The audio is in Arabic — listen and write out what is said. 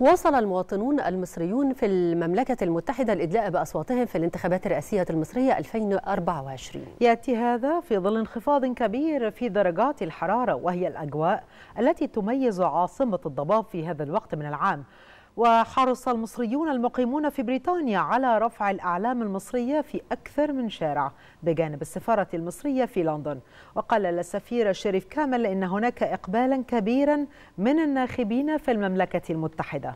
واصل المواطنون المصريون في المملكة المتحدة الإدلاء بأصواتهم في الانتخابات الرئاسية المصرية 2024 يأتي هذا في ظل انخفاض كبير في درجات الحرارة وهي الأجواء التي تميز عاصمة الضباب في هذا الوقت من العام وحرص المصريون المقيمون في بريطانيا على رفع الأعلام المصرية في أكثر من شارع بجانب السفارة المصرية في لندن وقال السفير شريف كامل إن هناك إقبالا كبيرا من الناخبين في المملكة المتحدة